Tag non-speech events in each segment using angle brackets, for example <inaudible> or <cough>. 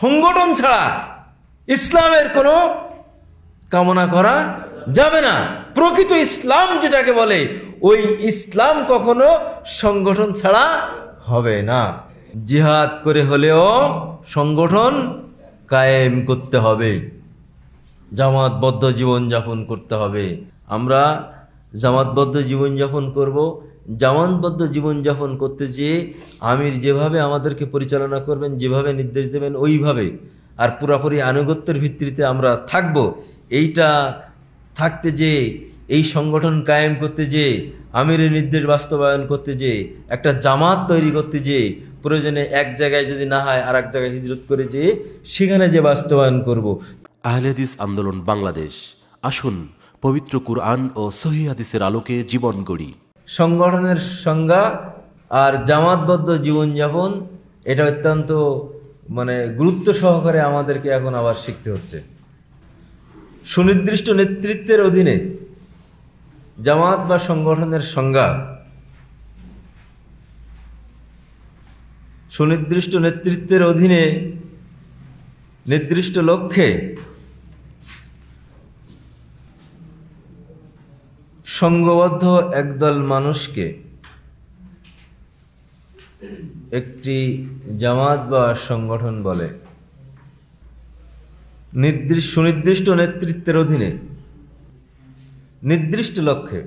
সংগঠন ছাড়া ইসলামের কোনো কামনা করা যাবে না প্রকৃত ইসলাম যেটাকে বলে ওই ইসলাম কখনো সংগঠন ছাড়া হবে না জিহাদ করে হলেও সংগঠন কায়েম করতে হবে জামাতবদ্ধ জীবনযাপন করতে হবে আমরা জামাতবদ্ধ জীবনযাপন করব জামানবদ্ধ জীবনযাপন করতে চেয়ে আমির যেভাবে আমাদেরকে পরিচালনা করবেন যেভাবে নির্দেশ দেবেন ওইভাবে আর পুরাপুরি আনুগত্যের ভিত্তিতে আমরা থাকব এইটা থাকতে যে এই সংগঠন কায়েম করতে যে আমিরের নির্দেশ বাস্তবায়ন করতে যে একটা জামাত তৈরি করতে যে প্রয়োজনে এক জায়গায় যদি না হয় আর এক জায়গায় হিজরত করে যে সেখানে যে বাস্তবায়ন করব আহলেদিস আন্দোলন বাংলাদেশ আসুন পবিত্র কুরআন ও সহি হাদিসের আলোকে জীবন গড়ি সংগঠনের সংজ্ঞা আর জামাতবদ্ধ জীবনযাপন এটা অত্যন্ত মানে গুরুত্ব সহকারে আমাদেরকে এখন আবার শিখতে হচ্ছে সুনির্দিষ্ট নেতৃত্বের অধীনে জামাত বা সংগঠনের সংজ্ঞা সুনির্দিষ্ট নেতৃত্বের অধীনে নির্দিষ্ট লক্ষ্যে সংঘবদ্ধ একদল মানুষকে একটি জামাত বা সংগঠন বলে নির্দিষ্ট সুনির্দিষ্ট নেতৃত্বের অধীনে নির্দিষ্ট লক্ষ্যে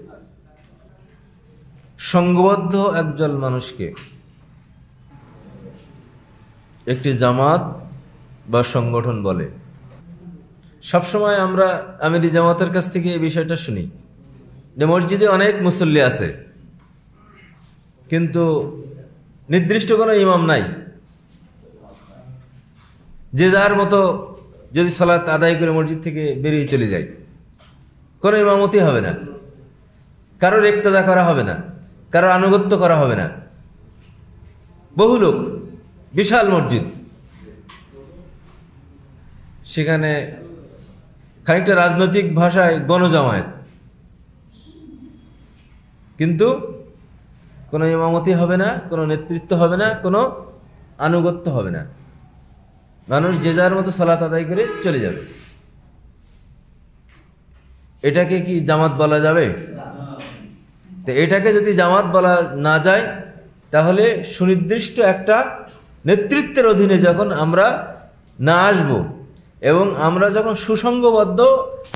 সংঘবদ্ধ একজন মানুষকে একটি জামাত বা সংগঠন বলে সবসময় আমরা আমিরি জামাতের কাছ থেকে এই বিষয়টা শুনি যে মসজিদে অনেক মুসল্লি আছে কিন্তু নির্দিষ্ট কোনো ইমাম নাই যে যার মতো যদি সলাৎ আদায় করে মসজিদ থেকে বেরিয়ে চলে যায় কোনো ইমামতি হবে না কারোর একতদা করা হবে না কারোর আনুগত্য করা হবে না বহু লোক বিশাল মসজিদ সেখানে খানিকটা রাজনৈতিক ভাষায় গণজামায়াত কিন্তু কোনো ইমামতি হবে না কোনো নেতৃত্ব হবে না কোনো আনুগত্য হবে না মানুষ যে যার মতো সলাত আদায় করে চলে যাবে এটাকে কি জামাত বলা যাবে তো এটাকে যদি জামাত বলা না যায় তাহলে সুনির্দিষ্ট একটা নেতৃত্বের অধীনে যখন আমরা না আসব এবং আমরা যখন সুসংগবদ্ধ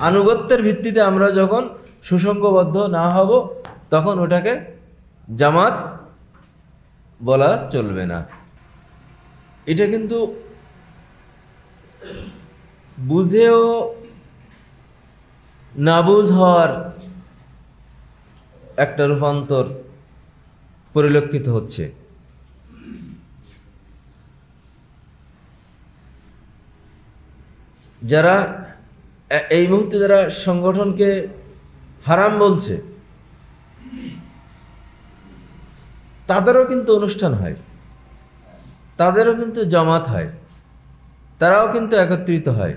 আনুগত্যের ভিত্তিতে আমরা যখন সুসংগবদ্ধ না হব তখন ওটাকে জামাত বলা চলবে না এটা কিন্তু বুঝেও নাবুজ হওয়ার একটা রূপান্তর পরিলক্ষিত হচ্ছে যারা এই মুহূর্তে যারা সংগঠনকে হারাম বলছে তাদেরও কিন্তু অনুষ্ঠান হয় তাদেরও কিন্তু জমাত হয় তারাও কিন্তু একত্রিত হয়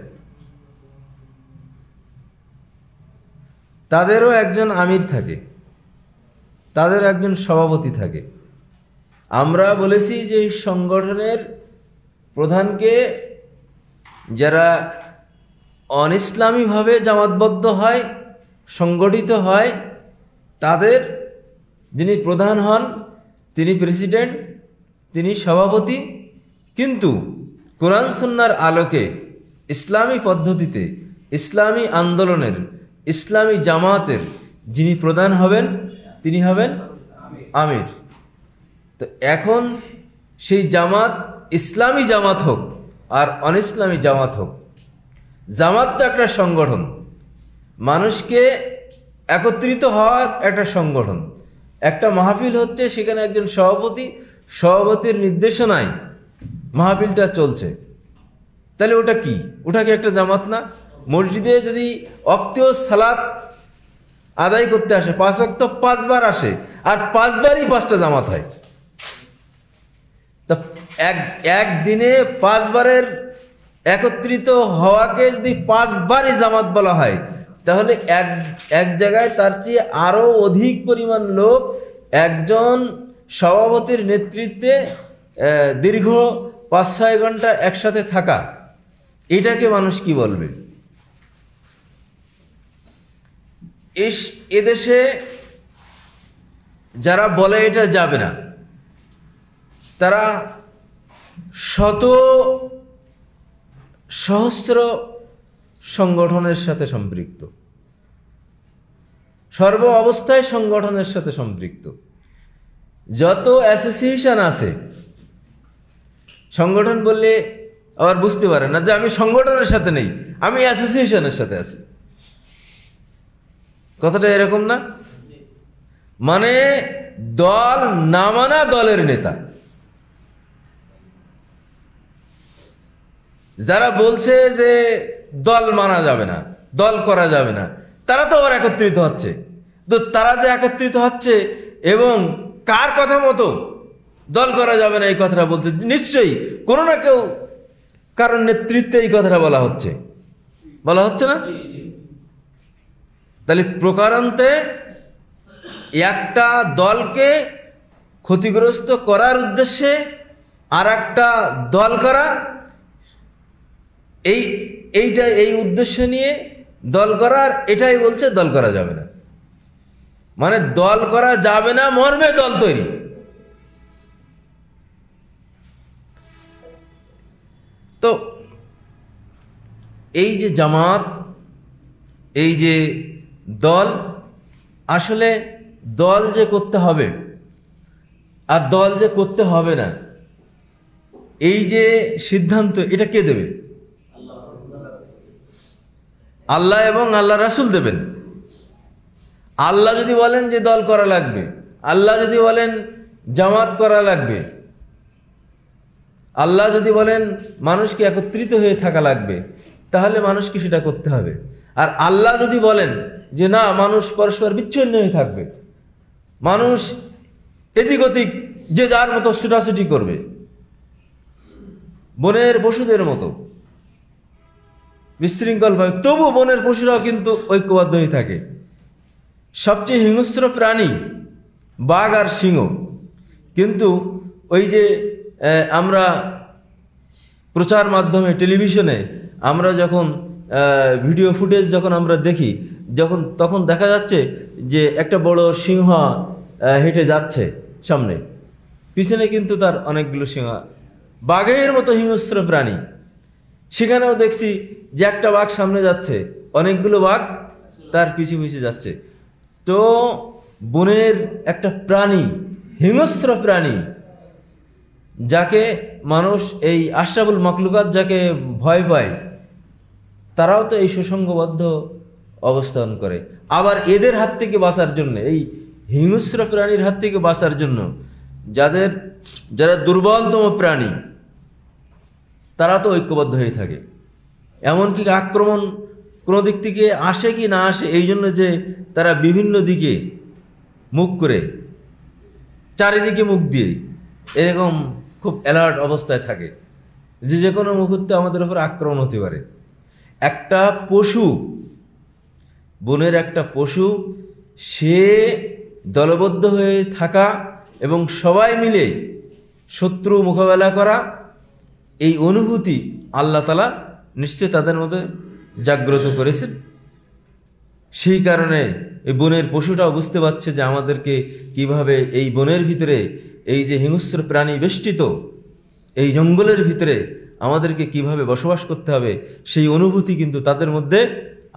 তাদেরও একজন আমির থাকে তাদের একজন সভাপতি থাকে আমরা বলেছি যে সংগঠনের প্রধানকে যারা অনইসলামীভাবে জামাতবদ্ধ হয় সংগঠিত হয় তাদের যিনি প্রধান হন তিনি প্রেসিডেন্ট তিনি সভাপতি কিন্তু কোরআন সুন্নার আলোকে ইসলামী পদ্ধতিতে ইসলামী আন্দোলনের ইসলামী জামাতের যিনি প্রধান হবেন তিনি হবেন আমির তো এখন সেই জামাত ইসলামী জামাত হোক আর অন ইসলামী জামাত হোক জামাত তো একটা সংগঠন মানুষকে একত্রিত হওয়ার একটা সংগঠন একটা মাহফিল হচ্ছে সেখানে একজন সভাপতি সভাপতির নির্দেশনায় মাহফিলটা চলছে তাহলে ওটা কি ওটা কি একটা জামাত না মসজিদে যদি অক্তিও সালাত আদায় করতে আসে পাঁচ অক্ত পাঁচবার আসে আর পাঁচবারই পাঁচটা জামাত হয় তা এক একদিনে পাঁচবারের একত্রিত হওয়াকে যদি পাঁচবারই জামাত বলা হয় তাহলে এক এক জায়গায় তার চেয়ে আরও অধিক পরিমাণ লোক একজন সভাপতির নেতৃত্বে দীর্ঘ পাঁচ ছয় ঘন্টা একসাথে থাকা এটাকে মানুষ কি বলবে ইস এদেশে যারা বলে এটা যাবে না তারা শত সহস্র সংগঠনের সাথে সম্পৃক্ত সর্ব অবস্থায় সংগঠনের সাথে সম্পৃক্ত যত অ্যাসোসিয়েশন আছে সংগঠন বললে আবার বুঝতে পারে না যে আমি সংগঠনের সাথে নেই আমি অ্যাসোসিয়েশনের সাথে আছি কথাটা এরকম না মানে দল না মানা দলের নেতা যারা বলছে যে দল মানা যাবে না দল করা যাবে না তারা তো আবার একত্রিত হচ্ছে তো তারা যে একত্রিত হচ্ছে এবং কার কথা মতো দল করা যাবে না এই কথাটা বলছে নিশ্চয়ই কোনো না কেউ কারণ নেতৃত্বে এই কথাটা বলা হচ্ছে বলা হচ্ছে না তাহলে প্রকারান্তে একটা দলকে ক্ষতিগ্রস্ত করার উদ্দেশ্যে আর একটা দল করা এই এইটা এই উদ্দেশ্য নিয়ে দল করার এটাই বলছে দল করা যাবে না মানে দল করা যাবে না মর্মে দল তৈরি তো এই যে জামাত এই যে দল আসলে দল যে করতে হবে আর দল যে করতে হবে না এই যে সিদ্ধান্ত এটা কে দেবে আল্লাহ এবং আল্লাহ রাসুল দেবেন আল্লাহ যদি বলেন যে দল করা লাগবে আল্লাহ যদি বলেন জামাত করা লাগবে আল্লাহ যদি বলেন মানুষকে একত্রিত হয়ে থাকা লাগবে তাহলে মানুষকে সেটা করতে হবে আর আল্লাহ যদি বলেন যে না মানুষ পরস্পর বিচ্ছিন্ন হয়ে থাকবে মানুষ এদিক ওদিক যে যার মতো ছুটাছুটি করবে বনের পশুদের মতো বিশৃঙ্খলভাবে তবু বনের পশুরাও কিন্তু ঐক্যবদ্ধ হয়ে থাকে সবচেয়ে হিংস্র প্রাণী বাঘ আর সিংহ কিন্তু ওই যে আমরা প্রচার মাধ্যমে টেলিভিশনে আমরা যখন ভিডিও ফুটেজ যখন আমরা দেখি যখন তখন দেখা যাচ্ছে যে একটা বড় সিংহ হেঁটে যাচ্ছে সামনে পিছনে কিন্তু তার অনেকগুলো সিংহ বাঘের মতো হিংস্র প্রাণী সেখানেও দেখছি যে একটা বাঘ সামনে যাচ্ছে অনেকগুলো বাঘ তার পিছিয়ে পিছিয়ে যাচ্ছে তো বনের একটা প্রাণী হিংস্র প্রাণী যাকে মানুষ এই আশরাবুল মকলুকাত যাকে ভয় পায় তারাও তো এই সুসংঘবদ্ধ অবস্থান করে আবার এদের হাত থেকে বাঁচার জন্য এই হিংস্র প্রাণীর হাত থেকে বাঁচার জন্য যাদের যারা দুর্বলতম প্রাণী তারা তো ঐক্যবদ্ধ হয়ে থাকে এমনকি আক্রমণ কোনো দিক থেকে আসে কি না আসে এই জন্য যে তারা বিভিন্ন দিকে মুখ করে চারিদিকে মুখ দিয়ে এরকম খুব অ্যালার্ট অবস্থায় থাকে যে যে কোনো মুহূর্তে আমাদের উপর আক্রমণ হতে পারে একটা পশু বনের একটা পশু সে দলবদ্ধ হয়ে থাকা এবং সবাই মিলে শত্রু মোকাবেলা করা এই অনুভূতি আল্লাহ তালা নিশ্চয় তাদের মধ্যে জাগ্রত করেছেন সেই কারণে এই বনের পশুটাও বুঝতে পারছে যে আমাদেরকে কিভাবে এই বনের ভিতরে এই যে হিংস্র প্রাণী বেষ্টিত এই জঙ্গলের ভিতরে আমাদেরকে কিভাবে বসবাস করতে হবে সেই অনুভূতি কিন্তু তাদের মধ্যে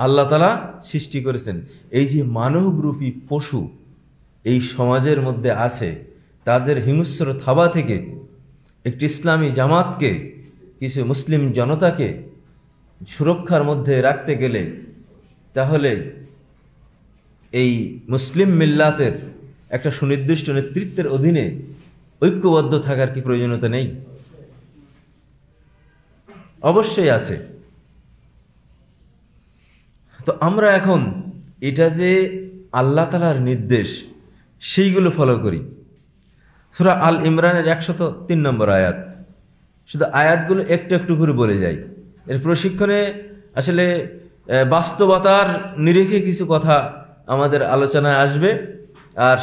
আল্লাহ তালা সৃষ্টি করেছেন এই যে মানবরূপী পশু এই সমাজের মধ্যে আছে তাদের হিংস্র থাবা থেকে একটি ইসলামী জামাতকে কিছু মুসলিম জনতাকে সুরক্ষার মধ্যে রাখতে গেলে তাহলে এই মুসলিম মিল্লাতের একটা সুনির্দিষ্ট নেতৃত্বের অধীনে ঐক্যবদ্ধ থাকার কি প্রয়োজনীয়তা নেই অবশ্যই আছে তো আমরা এখন এটা যে আল্লাহ তালার নির্দেশ সেইগুলো ফলো করি সুরা আল ইমরানের একশত তিন নম্বর আয়াত শুধু আয়াতগুলো একটু একটু করে বলে যায় এর প্রশিক্ষণে আসলে বাস্তবতার নিরিখে কিছু কথা আমাদের আলোচনায় আসবে আর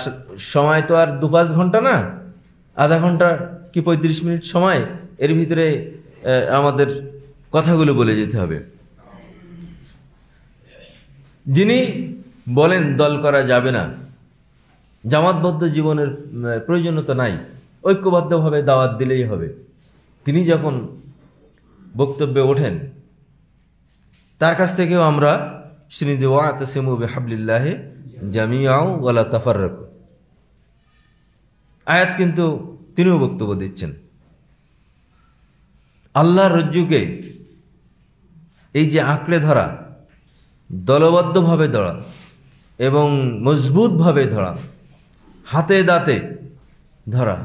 সময় তো আর দু পাঁচ ঘন্টা না আধা ঘন্টা কি পঁয়ত্রিশ মিনিট সময় এর ভিতরে আমাদের কথাগুলো বলে যেতে হবে যিনি বলেন দল করা যাবে না জামাতবদ্ধ জীবনের প্রয়োজনীয়তা নাই ঐক্যবদ্ধভাবে দাওয়াত দিলেই হবে তিনি যখন বক্তব্যে ওঠেন তার কাছ থেকেও আমরা শ্রীনিধি ওয়া তাসিমু বেহাবলিল্লাহে জামিয়াও ওয়ালা তাফার আয়াত কিন্তু তিনিও বক্তব্য দিচ্ছেন আল্লাহ রজ্জুকে এই যে আঁকড়ে ধরা দলবদ্ধভাবে ধরা এবং মজবুতভাবে ধরা হাতে দাঁতে ধরা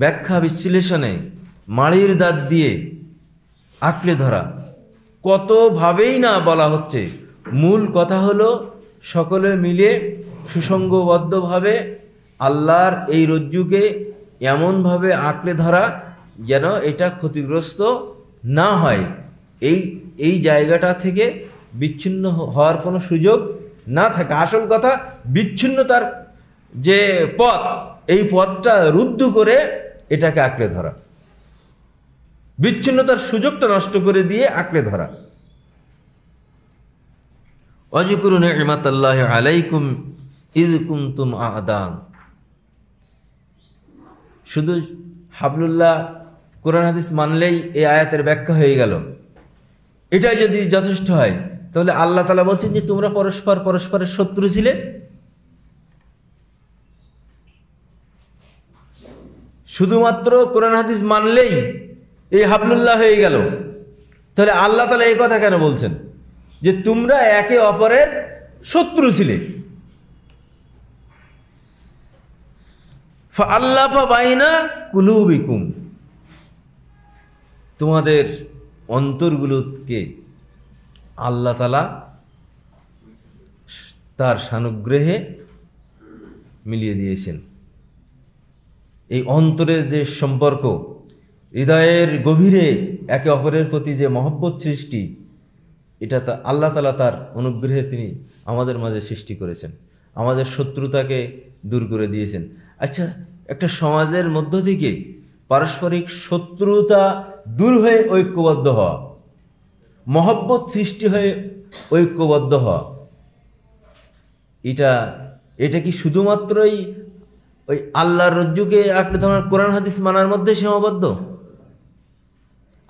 ব্যাখ্যা বিশ্লেষণে মাড়ির দাঁত দিয়ে আঁকলে ধরা কতভাবেই না বলা হচ্ছে মূল কথা হল সকলে মিলে সুসঙ্গবদ্ধভাবে আল্লাহর এই রজ্জুকে এমনভাবে আঁকলে ধরা যেন এটা ক্ষতিগ্রস্ত না হয় এই এই জায়গাটা থেকে বিচ্ছিন্ন হওয়ার কোনো সুযোগ না থাকে আসল কথা বিচ্ছিন্নতার যে পথ এই পথটা রুদ্ধ করে এটাকে আঁকড়ে ধরা বিচ্ছিন্নতার সুযোগটা নষ্ট করে দিয়ে আঁকড়ে ধরা অজিকুর নেমাত আল্লাহ আলাইকুম ইদ কুমতুম আদান শুধু হাবলুল্লাহ কোরআন হাদিস মানলেই এই আয়াতের ব্যাখ্যা হয়ে গেল এটাই যদি যথেষ্ট হয় তাহলে আল্লাহ তালা বলছেন যে তোমরা পরস্পর পরস্পরের শত্রু ছিলে শুধুমাত্র কোরআন হাদিস মানলেই এই হাবলুল্লাহ হয়ে গেল তাহলে আল্লাহ তালা এই কথা কেন বলছেন যে তোমরা একে অপরের শত্রু ছিলে আল্লাফা বাইনা কুলুবিকুম তোমাদের অন্তরগুলোকে আল্লাহ তালা তার সানুগ্রহে মিলিয়ে দিয়েছেন এই অন্তরের যে সম্পর্ক হৃদয়ের গভীরে একে অপরের প্রতি যে মহব্বত সৃষ্টি এটা তা আল্লাহ তালা তার অনুগ্রহে তিনি আমাদের মাঝে সৃষ্টি করেছেন আমাদের শত্রুতাকে দূর করে দিয়েছেন আচ্ছা একটা সমাজের মধ্য থেকে পারস্পরিক শত্রুতা দূর হয়ে ঐক্যবদ্ধ হওয়া মহব্বত সৃষ্টি হয়ে ঐক্যবদ্ধ হওয়া এটা এটা কি শুধুমাত্রই ওই আল্লাহর রজ্জুকে একটা ধরনের কোরআন হাদিস মানার মধ্যে সীমাবদ্ধ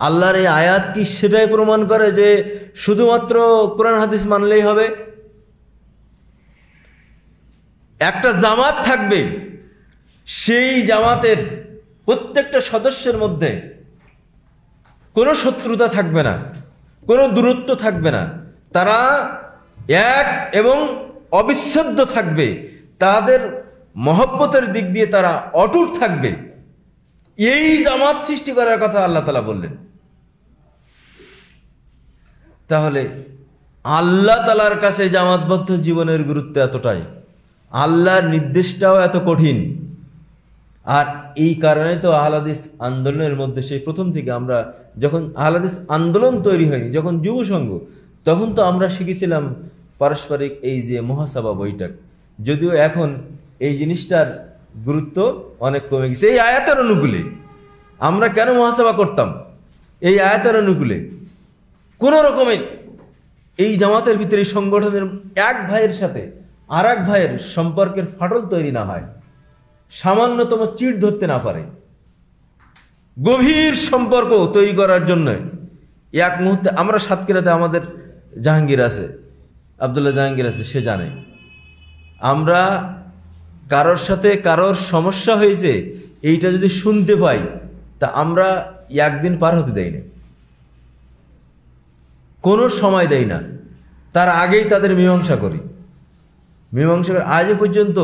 আল্লাহর এই আয়াত কি সেটাই প্রমাণ করে যে শুধুমাত্র কোরআন হাদিস মানলেই হবে একটা জামাত থাকবে সেই জামাতের প্রত্যেকটা সদস্যের মধ্যে কোনো শত্রুতা থাকবে না কোনো দূরত্ব থাকবে না তারা এক এবং অবিচ্ছেদ্য থাকবে তাদের মহব্বতের দিক দিয়ে তারা অটুট থাকবে এই জামাত সৃষ্টি করার কথা আল্লাহ তালা বললেন তাহলে আল্লাহ তালার কাছে জামাতবদ্ধ জীবনের গুরুত্ব এতটাই আল্লাহর নির্দেশটাও এত কঠিন আর এই কারণে তো আহলাদিস আন্দোলনের মধ্যে সেই প্রথম থেকে আমরা যখন আহলাদিস আন্দোলন তৈরি হয়নি যখন যুব সংঘ তখন তো আমরা শিখেছিলাম পারস্পরিক এই যে মহাসভা বৈঠক যদিও এখন এই জিনিসটার গুরুত্ব অনেক কমে গেছে এই আয়াতের অনুকূলে আমরা কেন মহাসভা করতাম এই আয়াতের অনুকূলে কোন রকমের এই জামাতের ভিতরে এই সংগঠনের এক ভাইয়ের সাথে আর এক ভাইয়ের সম্পর্কের ফাটল তৈরি না হয় সামান্যতম চিট ধরতে না পারে গভীর সম্পর্ক তৈরি করার জন্য এক মুহূর্তে আমরা সাতক্ষীরাতে আমাদের জাহাঙ্গীর আছে আবদুল্লাহ জাহাঙ্গীর আছে সে জানে আমরা কারোর সাথে কারোর সমস্যা হয়েছে এইটা যদি শুনতে পাই তা আমরা একদিন পার হতে দেয় না কোনো সময় দেয় না তার আগেই তাদের মীমাংসা করি মীমাংসা করে আজও পর্যন্ত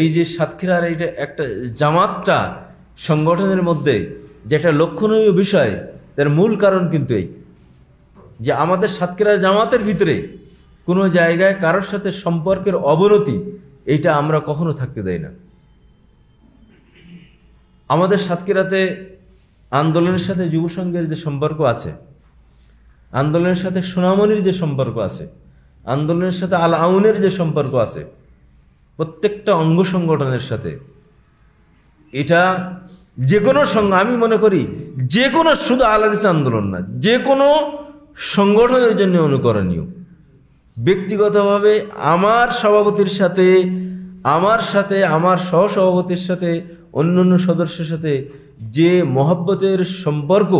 এই যে সাতক্ষীরার এইটা একটা জামাতটা সংগঠনের মধ্যে যেটা লক্ষণীয় বিষয় তার মূল কারণ কিন্তু এই যে আমাদের সাতক্ষীরা জামাতের ভিতরে কোনো জায়গায় কারোর সাথে সম্পর্কের অবনতি এইটা আমরা কখনো থাকতে দেয় না আমাদের সাতক্ষীরাতে আন্দোলনের সাথে যুবসংঘের যে সম্পর্ক আছে আন্দোলনের সাথে সোনামনির যে সম্পর্ক আছে আন্দোলনের সাথে আল আউনের যে সম্পর্ক আছে প্রত্যেকটা অঙ্গ সংগঠনের সাথে এটা যে কোনো আমি মনে করি যে কোনো শুধু আলাদিস আন্দোলন না যে কোনো সংগঠনের জন্য অনুকরণীয় ব্যক্তিগতভাবে আমার সভাপতির সাথে আমার সাথে আমার সহসভাপতির সাথে অন্যান্য সদস্যের সাথে যে মহাব্বতের সম্পর্ক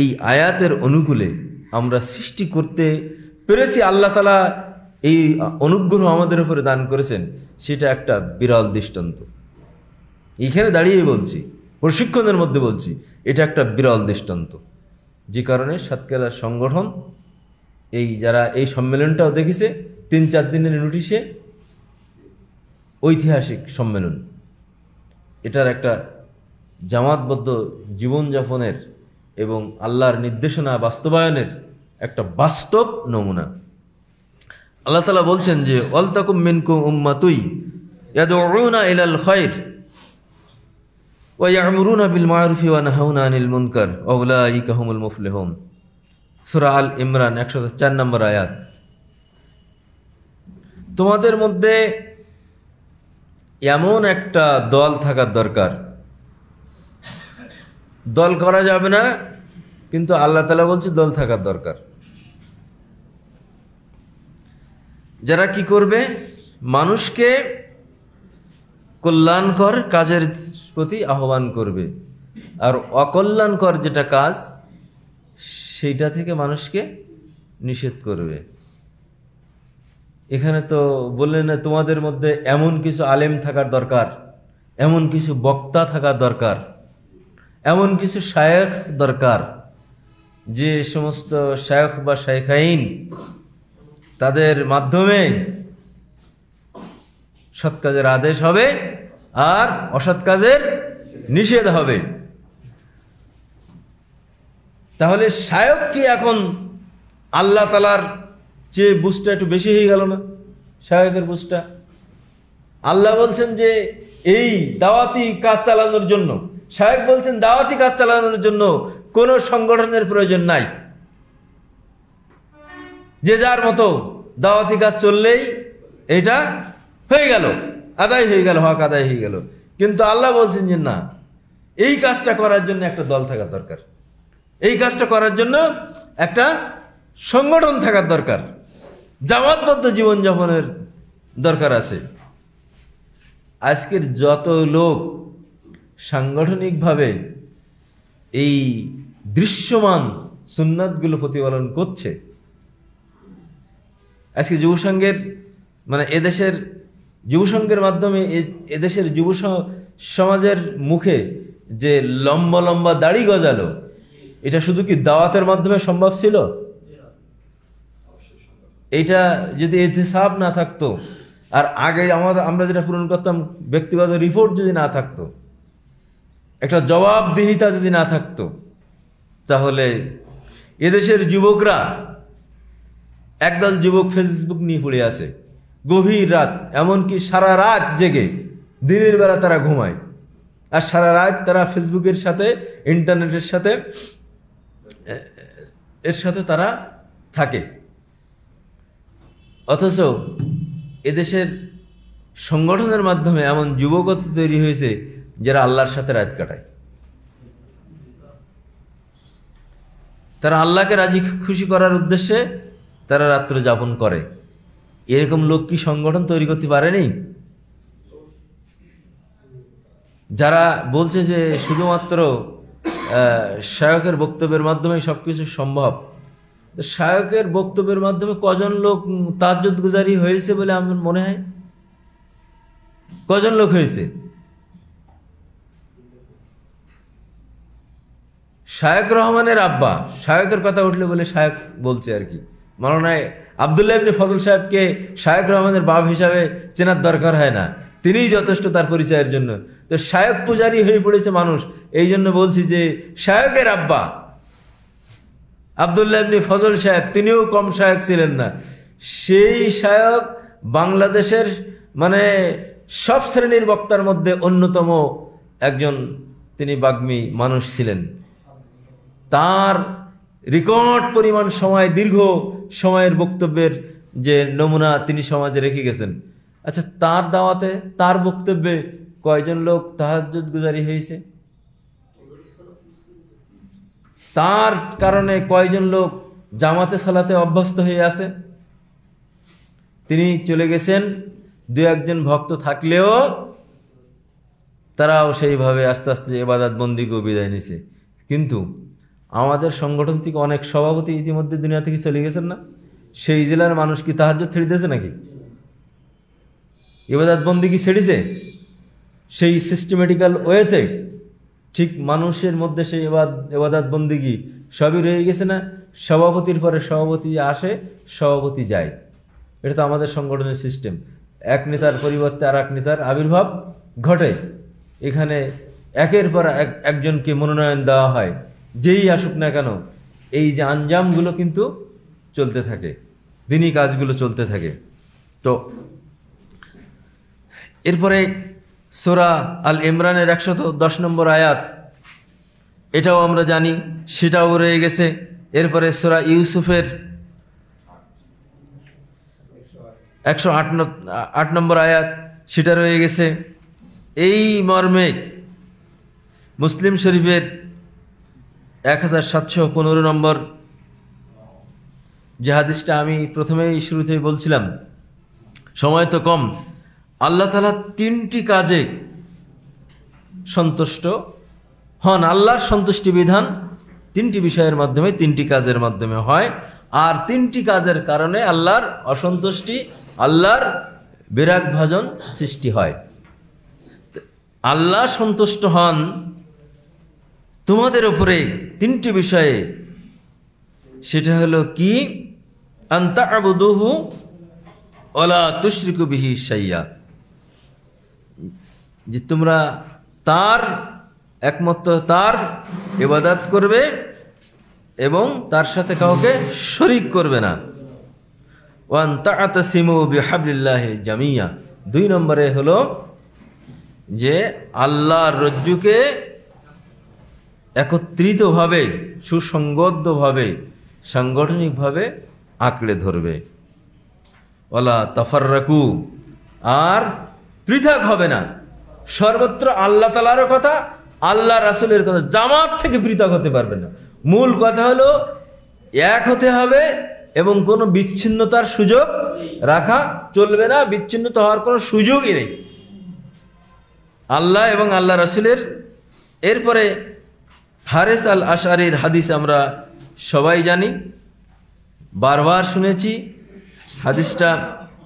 এই আয়াতের অনুকূলে আমরা সৃষ্টি করতে পেরেছি আল্লাহ তালা এই অনুগ্রহ আমাদের উপরে দান করেছেন সেটা একটা বিরল দৃষ্টান্ত এখানে দাঁড়িয়ে বলছি প্রশিক্ষণের মধ্যে বলছি এটা একটা বিরল দৃষ্টান্ত যে কারণে সাতকেলার সংগঠন এই যারা এই সম্মেলনটাও দেখেছে তিন চার দিনের নোটিশে ঐতিহাসিক সম্মেলন এটার একটা জামাতবদ্ধ জীবনযাপনের এবং আল্লাহর নির্দেশনা বাস্তবায়নের একটা বাস্তব নমুনা আল্লাহ তালা বলছেন যে অলতাকুম মিনকুম উম্মা তুই ইয়াদুনা ইলাল ওয়া ওয়ামরুন বিল মারুফি ওয়া নাহাউনা আনিল মুনকার ওলাই কাহমুল মুফলেহম সুরা আল ইমরান একশো চার নম্বর আয়াত তোমাদের মধ্যে এমন একটা দল থাকার দরকার দল করা যাবে না কিন্তু আল্লাহ তালা বলছে দল থাকার দরকার যারা কি করবে মানুষকে কল্যাণকর কাজের প্রতি আহ্বান করবে আর অকল্যাণকর যেটা কাজ সেইটা থেকে মানুষকে নিষেধ করবে এখানে তো বললেন তোমাদের মধ্যে এমন কিছু আলেম থাকার দরকার এমন কিছু বক্তা থাকার দরকার এমন কিছু শায়খ দরকার যে সমস্ত শায়খ বা আইন তাদের মাধ্যমে সৎ কাজের আদেশ হবে আর অসৎ কাজের নিষেধ হবে তাহলে শায়ক কি এখন আল্লাহ তালার যে বুঝটা একটু বেশি হয়ে গেল না শায়কের বুঝটা আল্লাহ বলছেন যে এই দাওয়াতি কাজ চালানোর জন্য সাহেব বলছেন দাওয়াতি কাজ চালানোর জন্য কোনো সংগঠনের প্রয়োজন নাই যে যার মতো দাওয়াতি কাজ চললেই এটা হয়ে গেল আদায় হয়ে গেল হক আদায় হয়ে গেল কিন্তু আল্লাহ বলছেন যে না এই কাজটা করার জন্য একটা দল থাকা দরকার এই কাজটা করার জন্য একটা সংগঠন থাকার দরকার জামাতবদ্ধ জীবনযাপনের দরকার আছে আজকের যত লোক সাংগঠনিকভাবে এই দৃশ্যমান সুন্নাতগুলো প্রতিপালন করছে আজকে যুবসংঘের মানে এদেশের যুবসংঘের মাধ্যমে এদেশের যুব সমাজের মুখে যে লম্বা লম্বা দাড়ি গজালো এটা শুধু কি দাওয়াতের মাধ্যমে সম্ভব ছিল এটা যদি এহতেসাব না থাকতো আর আগে আমার আমরা যেটা পূরণ করতাম ব্যক্তিগত রিপোর্ট যদি না থাকতো একটা জবাবদিহিতা যদি না থাকতো তাহলে এদেশের যুবকরা একদল যুবক ফেসবুক নিয়ে পড়ে আছে গভীর রাত এমনকি সারা রাত জেগে দিনের বেলা তারা ঘুমায় আর সারা রাত তারা ফেসবুকের সাথে ইন্টারনেটের সাথে এর সাথে তারা থাকে অথচ এদেশের সংগঠনের মাধ্যমে এমন যুবকত্ব তৈরি হয়েছে যারা আল্লাহর সাথে রাত কাটায় তারা আল্লাহকে রাজি খুশি করার উদ্দেশ্যে তারা রাত্র যাপন করে এরকম লোক কি সংগঠন তৈরি করতে পারেনি যারা বলছে যে শুধুমাত্র শায়কের বক্তব্যের মাধ্যমে সব কিছু সম্ভব শায়কের বক্তব্যের মাধ্যমে কজন লোক তাজ্জুদ গুজারি হয়েছে বলে আমার মনে হয় কজন লোক হয়েছে শায়ক রহমানের আব্বা শায়কের কথা উঠলে বলে শায়ক বলছে আর কি মাননায় আবদুল্লাহ ইবনে ফজল সাহেবকে শায়ক রহমানের বাপ হিসাবে চেনার দরকার হয় না তিনিই যথেষ্ট তার পরিচয়ের জন্য তো শায়ক পূজারী হয়ে পড়েছে মানুষ এই জন্য বলছি যে শায়কের আব্বা আবদুল্লাহ ইবনে ফজল সাহেব তিনিও কম শায়ক ছিলেন না সেই শায়ক বাংলাদেশের মানে সব শ্রেণীর বক্তার মধ্যে অন্যতম একজন তিনি বাগ্মী মানুষ ছিলেন তার রেকর্ড পরিমাণ সময় দীর্ঘ সময়ের বক্তব্যের যে নমুনা তিনি সমাজে রেখে গেছেন আচ্ছা তার দাওয়াতে তার বক্তব্যে কয়জন লোক তাহাজুদ গুজারি হয়েছে তার কারণে কয়জন লোক জামাতে সালাতে অভ্যস্ত হয়ে আছে তিনি চলে গেছেন দু একজন ভক্ত থাকলেও তারাও সেইভাবে আস্তে আস্তে এবাদাত বন্দিকেও বিদায় নিছে কিন্তু আমাদের সংগঠন থেকে অনেক সভাপতি ইতিমধ্যে দুনিয়া থেকে চলে গেছেন না সেই জেলার মানুষ কি তাহাজ ছেড়িতেছে নাকি ইবাদাত বন্দি কি ছেড়েছে সেই সিস্টেমেটিক্যাল ওয়েতে ঠিক মানুষের মধ্যে সেই এবাদ এবাদাত বন্দিগি সবই রয়ে গেছে না সভাপতির পরে সভাপতি আসে সভাপতি যায় এটা তো আমাদের সংগঠনের সিস্টেম এক নেতার পরিবর্তে আর এক নেতার আবির্ভাব ঘটে এখানে একের পর এক একজনকে মনোনয়ন দেওয়া হয় যেই আসুক না কেন এই যে আঞ্জামগুলো কিন্তু চলতে থাকে দিনই কাজগুলো চলতে থাকে তো এরপরে সোরা আল ইমরানের একশত দশ নম্বর আয়াত এটাও আমরা জানি সেটাও রয়ে গেছে এরপরে সোরা ইউসুফের একশো আট নম্বর আয়াত সেটা রয়ে গেছে এই মর্মে মুসলিম শরীফের এক হাজার সাতশো পনেরো নম্বর যে হাদিসটা আমি প্রথমেই শুরুতেই বলছিলাম সময় তো কম আল্লাহ তালা তিনটি কাজে সন্তুষ্ট হন আল্লাহর সন্তুষ্টি বিধান তিনটি বিষয়ের মাধ্যমে তিনটি কাজের মাধ্যমে হয় আর তিনটি কাজের কারণে আল্লাহর অসন্তুষ্টি আল্লাহর বিরাগ ভাজন সৃষ্টি হয় আল্লাহ সন্তুষ্ট হন তোমাদের উপরে তিনটি বিষয়ে সেটা হলো কি আন্তা অলা সাইয়া যে তোমরা তার একমাত্র তার এবাদাত করবে এবং তার সাথে কাউকে শরিক করবে না জামিয়া দুই নম্বরে হলো যে আল্লাহ রজ্জুকে একত্রিতভাবে সুসংগদ্ধভাবে সাংগঠনিকভাবে আঁকড়ে ধরবে ওলা রাকু আর পৃথক হবে না সর্বত্র আল্লাহ তালার কথা আল্লাহ রাসুলের কথা জামাত থেকে পৃথক হতে পারবে না মূল কথা হলো এক হতে হবে এবং কোনো বিচ্ছিন্নতার সুযোগ রাখা চলবে না বিচ্ছিন্নতা হওয়ার কোনো সুযোগই নেই আল্লাহ এবং আল্লাহ রাসুলের এরপরে হারেস আল আশারের হাদিস আমরা সবাই জানি বারবার শুনেছি হাদিসটা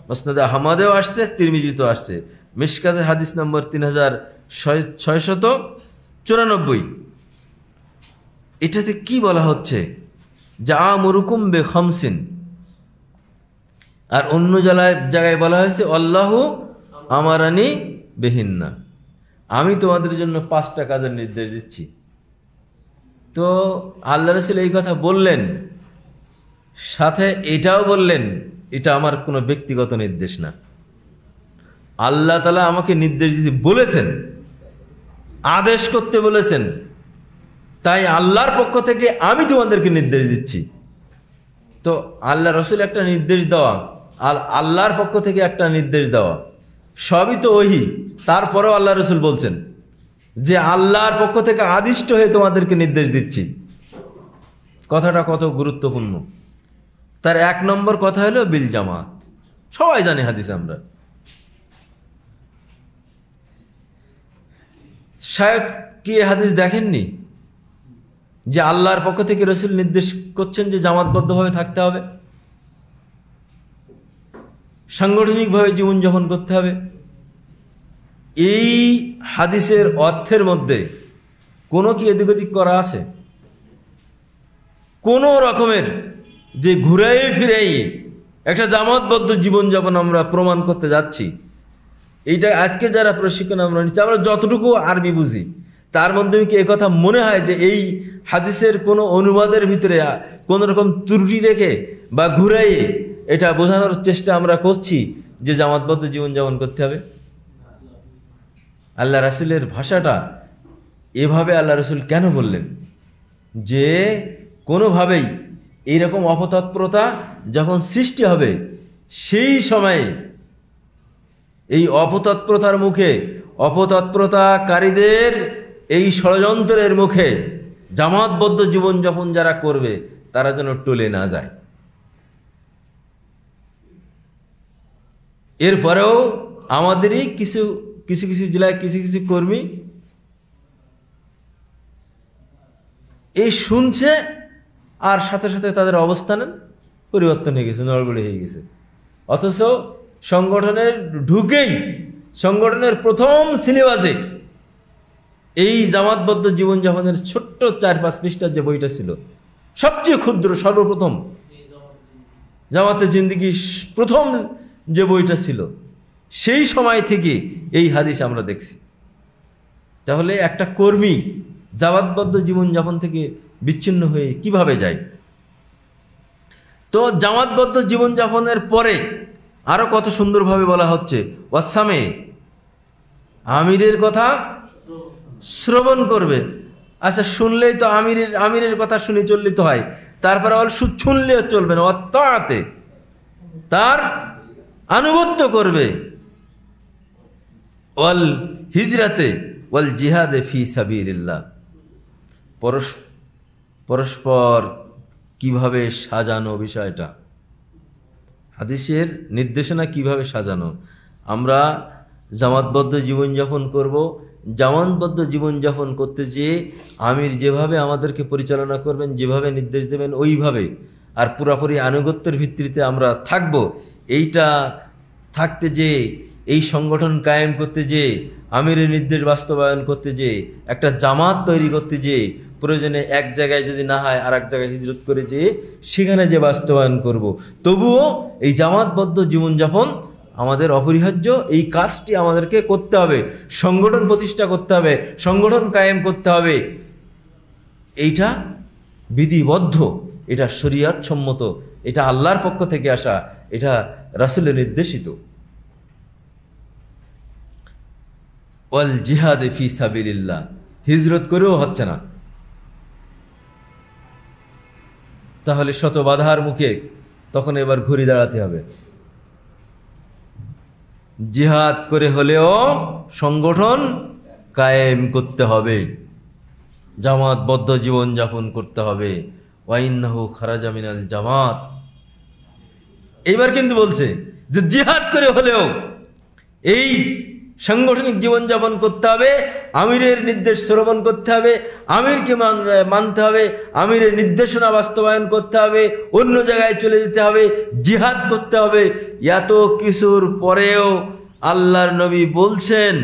মসনাদ হামাদেও আসছে তিরমিজিতেও আসছে মিসকাতের হাদিস নম্বর তিন হাজার ছয়শত চুরানব্বই এটাতে কি বলা হচ্ছে যা আমরুকুম বে খমসিন আর অন্য জেলায় জায়গায় বলা হয়েছে অল্লাহ আমারানি বেহিন্না আমি তোমাদের জন্য পাঁচটা কাজের নির্দেশ দিচ্ছি তো আল্লাহ রসুল এই কথা বললেন সাথে এটাও বললেন এটা আমার কোনো ব্যক্তিগত নির্দেশ না আল্লাহ তালা আমাকে নির্দেশ দিতে বলেছেন আদেশ করতে বলেছেন তাই আল্লাহর পক্ষ থেকে আমি তোমাদেরকে নির্দেশ দিচ্ছি তো আল্লাহ রসুল একটা নির্দেশ দেওয়া আর আল্লাহর পক্ষ থেকে একটা নির্দেশ দেওয়া সবই তো ওহি তারপরেও আল্লাহ রসুল বলছেন যে আল্লাহর পক্ষ থেকে আদিষ্ট হয়ে তোমাদেরকে নির্দেশ দিচ্ছি কথাটা কত গুরুত্বপূর্ণ তার এক নম্বর কথা হলো বিল জামাত সবাই জানি হাদিস আমরা শায়ক কি হাদিস দেখেননি যে আল্লাহর পক্ষ থেকে রসুল নির্দেশ করছেন যে জামাতবদ্ধভাবে থাকতে হবে সাংগঠনিকভাবে জীবনযাপন করতে হবে এই হাদিসের অর্থের মধ্যে কোনো কি এদিক ওদিক করা আছে কোনো রকমের যে ঘুরাই ফিরাই একটা জামাতবদ্ধ জীবনযাপন আমরা প্রমাণ করতে যাচ্ছি এইটা আজকে যারা প্রশিক্ষণ আমরা নিচ্ছি আমরা যতটুকু আরবি বুঝি তার মাধ্যমে কি কথা মনে হয় যে এই হাদিসের কোনো অনুবাদের ভিতরে কোনো রকম ত্রুটি রেখে বা ঘুরাইয়ে এটা বোঝানোর চেষ্টা আমরা করছি যে জামাতবদ্ধ জীবনযাপন করতে হবে আল্লাহ রাসুলের ভাষাটা এভাবে আল্লাহ রসুল কেন বললেন যে কোনোভাবেই এইরকম অপতৎপরতা যখন সৃষ্টি হবে সেই সময়ে এই অপতৎপরতার মুখে অপতৎপরতাকারীদের এই ষড়যন্ত্রের মুখে জামাতবদ্ধ জীবনযাপন যারা করবে তারা যেন টলে না যায় এরপরেও আমাদেরই কিছু কিছু কিছু জেলায় কিছু কিছু কর্মী এই শুনছে আর সাথে সাথে তাদের অবস্থানের পরিবর্তন হয়ে গেছে নড়বড়ে হয়ে গেছে অথচ সংগঠনের ঢুকেই সংগঠনের প্রথম সিলেবাসে এই জামাতবদ্ধ জীবনযাপনের ছোট্ট চার পাঁচ পৃষ্ঠার যে বইটা ছিল সবচেয়ে ক্ষুদ্র সর্বপ্রথম জামাতের জিন্দিগি প্রথম যে বইটা ছিল সেই সময় থেকে এই হাদিস আমরা দেখছি তাহলে একটা কর্মী জাবাতবদ্ধ জীবনযাপন থেকে বিচ্ছিন্ন হয়ে কিভাবে যায় তো জামাতবদ্ধ জীবনযাপনের পরে আরও কত সুন্দরভাবে বলা হচ্ছে ওয়াসামে আমিরের কথা শ্রবণ করবে আচ্ছা শুনলেই তো আমিরের আমিরের কথা শুনে চললে তো হয় তারপরে অল শুনলেও চলবে না অত্যাতে তার আনুগত্য করবে ওয়াল হিজরাতে ওয়াল জিহাদে ফি সাবিল্লা পরস পরস্পর কিভাবে সাজানো বিষয়টা হাদিসের নির্দেশনা কিভাবে সাজানো আমরা জামাতবদ্ধ জীবনযাপন করব জামানবদ্ধ জীবনযাপন করতে যেয়ে আমির যেভাবে আমাদেরকে পরিচালনা করবেন যেভাবে নির্দেশ দেবেন ওইভাবে আর পুরাপুরি আনুগত্যের ভিত্তিতে আমরা থাকব এইটা থাকতে যে এই সংগঠন কায়েম করতে যে আমিরের নির্দেশ বাস্তবায়ন করতে যে একটা জামাত তৈরি করতে যে প্রয়োজনে এক জায়গায় যদি না হয় আর এক জায়গায় হিজরত করে যে সেখানে যে বাস্তবায়ন করব। তবুও এই জামাতবদ্ধ জীবনযাপন আমাদের অপরিহার্য এই কাজটি আমাদেরকে করতে হবে সংগঠন প্রতিষ্ঠা করতে হবে সংগঠন কায়েম করতে হবে এইটা বিধিবদ্ধ এটা শরিয়াত সম্মত এটা আল্লাহর পক্ষ থেকে আসা এটা রাসুলের নির্দেশিত ওয়াল জিহাদে ফি সাবিল্লা হিজরত করেও হচ্ছে না তাহলে শত বাধার মুখে তখন এবার ঘুরে দাঁড়াতে হবে জিহাদ করে হলেও সংগঠন কায়েম করতে হবে জামাতবদ্ধ জীবনযাপন করতে হবে ওয়াইন্নাহু খারাজামিনাল জামাত এইবার কিন্তু বলছে যে জিহাদ করে হলেও এই সাংগঠনিক জীবনযাপন করতে হবে আমিরের নির্দেশ শ্রবণ করতে হবে আমিরকে মানতে হবে আমিরের নির্দেশনা বাস্তবায়ন করতে হবে অন্য জায়গায় চলে যেতে হবে জিহাদ করতে হবে এত কিছুর পরেও আল্লাহর নবী বলছেন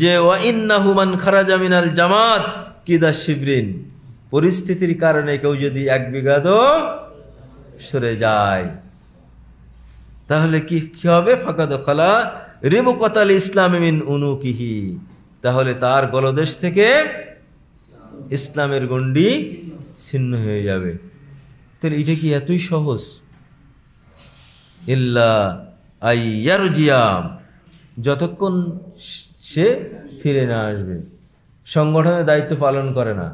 যে ওয়াইন্না হুমান খারাজামিনাল জামাত কিদা শিবরিন পরিস্থিতির কারণে কেউ যদি এক বিঘাত সরে যায় তাহলে কি হবে ফাঁকা দখলা রেবকতাল ইসলামিন উনুকিহি তাহলে তার গলদেশ থেকে ইসলামের গণ্ডি ছিন্ন হয়ে যাবে তাহলে এটা কি এতই সহজ ইল্লা আইয়ারজিয়াম যতক্ষণ সে ফিরে না আসবে সংগঠনের দায়িত্ব পালন করে না